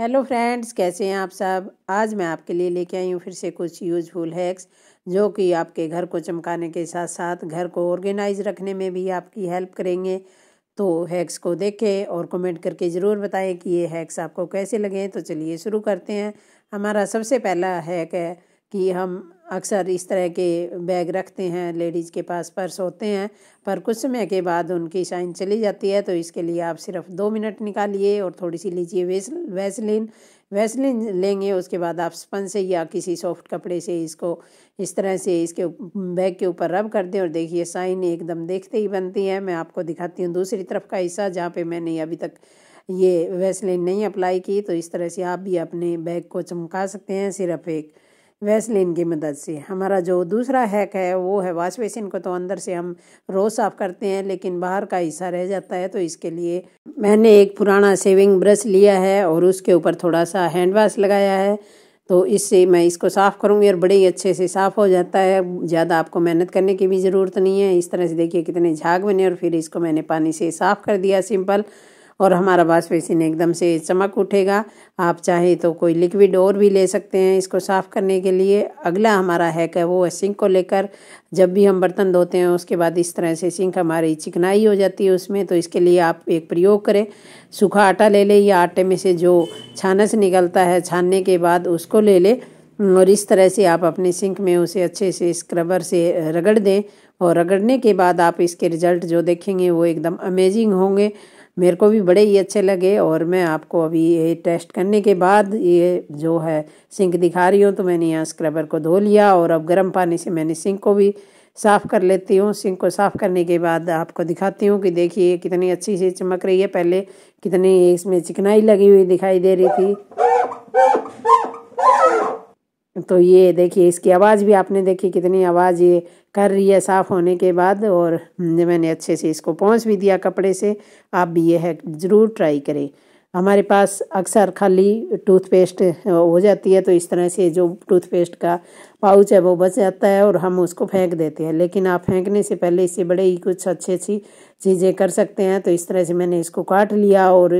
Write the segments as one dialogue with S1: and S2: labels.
S1: hello friends कैसे हैं आप सब आज मैं आपके लिए लेके आई हूँ फिर से कुछ यूजफुल हैक्स जो कि आपके घर को चमकाने के साथ साथ घर को ऑर्गेनाइज रखने में भी आपकी हेल्प करेंगे तो हैक्स को देखें और कमेंट करके ज़रूर बताएं कि ये हैक्स आपको कैसे लगे तो चलिए शुरू करते हैं हमारा सबसे पहला हैक है कि हम अक्सर इस तरह के बैग रखते हैं लेडीज़ के पास पर्स होते हैं पर कुछ समय के बाद उनकी शाइन चली जाती है तो इसके लिए आप सिर्फ दो मिनट निकालिए और थोड़ी सी लीजिए वेस वैसलिन वैसलिन लेंगे उसके बाद आप स्पन से या किसी सॉफ्ट कपड़े से इसको इस तरह से इसके बैग के ऊपर रब कर दें और देखिए शाइन एकदम देखते ही बनती है मैं आपको दिखाती हूँ दूसरी तरफ का हिस्सा जहाँ पर मैंने अभी तक ये वैसलिन नहीं अप्लाई की तो इस तरह से आप भी अपने बैग को चमका सकते हैं सिर्फ एक वैसलिन की मदद से हमारा जो दूसरा हैक है वो है वाश बेसिन को तो अंदर से हम रोज़ साफ़ करते हैं लेकिन बाहर का हिस्सा रह जाता है तो इसके लिए मैंने एक पुराना सेविंग ब्रश लिया है और उसके ऊपर थोड़ा सा हैंड वाश लगाया है तो इससे मैं इसको साफ़ करूँगी और बड़े ही अच्छे से साफ़ हो जाता है ज़्यादा आपको मेहनत करने की भी ज़रूरत नहीं है इस तरह से देखिए कितने झाग बने और फिर इसको मैंने पानी से साफ़ कर दिया सिंपल और हमारा बेसिन एकदम से चमक उठेगा आप चाहे तो कोई लिक्विड और भी ले सकते हैं इसको साफ़ करने के लिए अगला हमारा हैक है वो है सिंक को लेकर जब भी हम बर्तन धोते हैं उसके बाद इस तरह से सिंक हमारी चिकनाई हो जाती है उसमें तो इसके लिए आप एक प्रयोग करें सूखा आटा ले लें या आटे में से जो छानस निकलता है छानने के बाद उसको ले लें और इस तरह से आप अपने सिंक में उसे अच्छे से स्क्रबर से रगड़ दें और रगड़ने के बाद आप इसके रिज़ल्ट जो देखेंगे वो एकदम अमेजिंग होंगे मेरे को भी बड़े ही अच्छे लगे और मैं आपको अभी ये टेस्ट करने के बाद ये जो है सिंक दिखा रही हूँ तो मैंने यहाँ स्क्रबर को धो लिया और अब गर्म पानी से मैंने सिंक को भी साफ़ कर लेती हूँ सिंक को साफ़ करने के बाद आपको दिखाती हूँ कि देखिए कितनी अच्छी से चमक रही है पहले कितनी इसमें चिकनाई लगी हुई दिखाई दे रही थी तो ये देखिए इसकी आवाज़ भी आपने देखी कितनी आवाज़ ये कर रही है साफ़ होने के बाद और हम्म, मैंने अच्छे से इसको पहुँच भी दिया कपड़े से आप भी यह है ज़रूर ट्राई करें हमारे पास अक्सर खाली टूथपेस्ट हो जाती है तो इस तरह से जो टूथपेस्ट का पाउच है वो बच जाता है और हम उसको फेंक देते हैं लेकिन आप फेंकने से पहले इससे बड़े ही कुछ अच्छी अच्छी चीज़ें कर सकते हैं तो इस तरह से मैंने इसको काट लिया और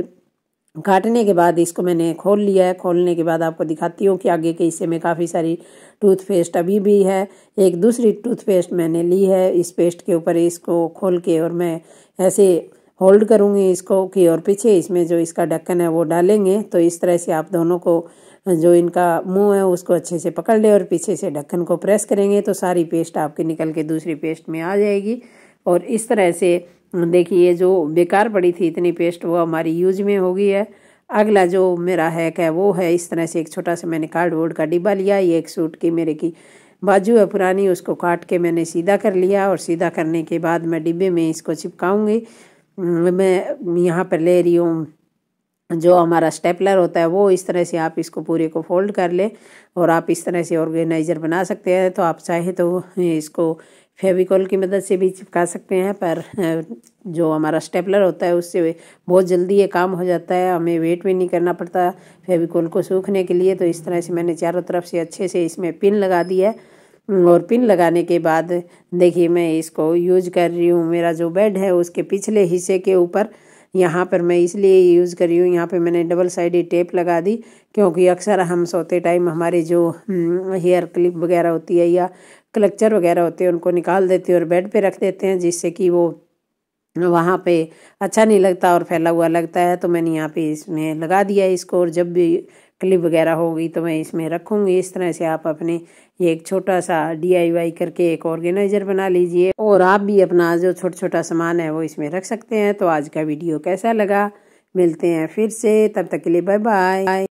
S1: काटने के बाद इसको मैंने खोल लिया है खोलने के बाद आपको दिखाती हूँ कि आगे के हिस्से में काफ़ी सारी टूथपेस्ट अभी भी है एक दूसरी टूथपेस्ट मैंने ली है इस पेस्ट के ऊपर इसको खोल के और मैं ऐसे होल्ड करूँगी इसको कि और पीछे इसमें जो इसका ढक्कन है वो डालेंगे तो इस तरह से आप दोनों को जो इनका मुंह है उसको अच्छे से पकड़ ले और पीछे से ढक्कन को प्रेस करेंगे तो सारी पेस्ट आपके निकल के दूसरी पेस्ट में आ जाएगी और इस तरह से देखिए जो बेकार पड़ी थी इतनी पेस्ट वो हमारी यूज में हो गई है अगला जो मेरा हैक है वो है इस तरह से एक छोटा सा मैंने कार्डबोर्ड का डिब्बा लिया ये एक सूट की मेरे की बाजू है पुरानी उसको काट के मैंने सीधा कर लिया और सीधा करने के बाद मैं डिब्बे में इसको चिपकाऊंगी मैं यहाँ पर ले रही हूँ जो हमारा स्टेपलर होता है वो इस तरह से आप इसको पूरे को फोल्ड कर ले और आप इस तरह से ऑर्गेनाइज़र बना सकते हैं तो आप चाहे तो इसको फेविकॉल की मदद से भी चिपका सकते हैं पर जो हमारा स्टेपलर होता है उससे बहुत जल्दी ये काम हो जाता है हमें वेट भी नहीं करना पड़ता फेविकॉल को सूखने के लिए तो इस तरह से मैंने चारों तरफ से अच्छे से इसमें पिन लगा दी है और पिन लगाने के बाद देखिए मैं इसको यूज कर रही हूँ मेरा जो बेड है उसके पिछले हिस्से के ऊपर यहाँ पर मैं इसलिए यूज़ कर रही हूँ यहाँ पर मैंने डबल साइड टेप लगा दी क्योंकि अक्सर हम सोते टाइम हमारे जो हम्म, हेयर क्लिप वगैरह होती है या क्लक्चर वगैरह होते हैं उनको निकाल देते हैं और बेड पे रख देते हैं जिससे कि वो वहाँ पे अच्छा नहीं लगता और फैला हुआ लगता है तो मैंने यहाँ पे इसमें लगा दिया इसको और जब भी क्लिप वगैरह होगी तो मैं इसमें रखूँगी इस तरह से आप अपने ये एक छोटा सा डी करके एक ऑर्गेनाइजर बना लीजिए और आप भी अपना जो छोटा छोटा सामान है वो इसमें रख सकते हैं तो आज का वीडियो कैसा लगा मिलते हैं फिर से तब तक के लिए बाय बाय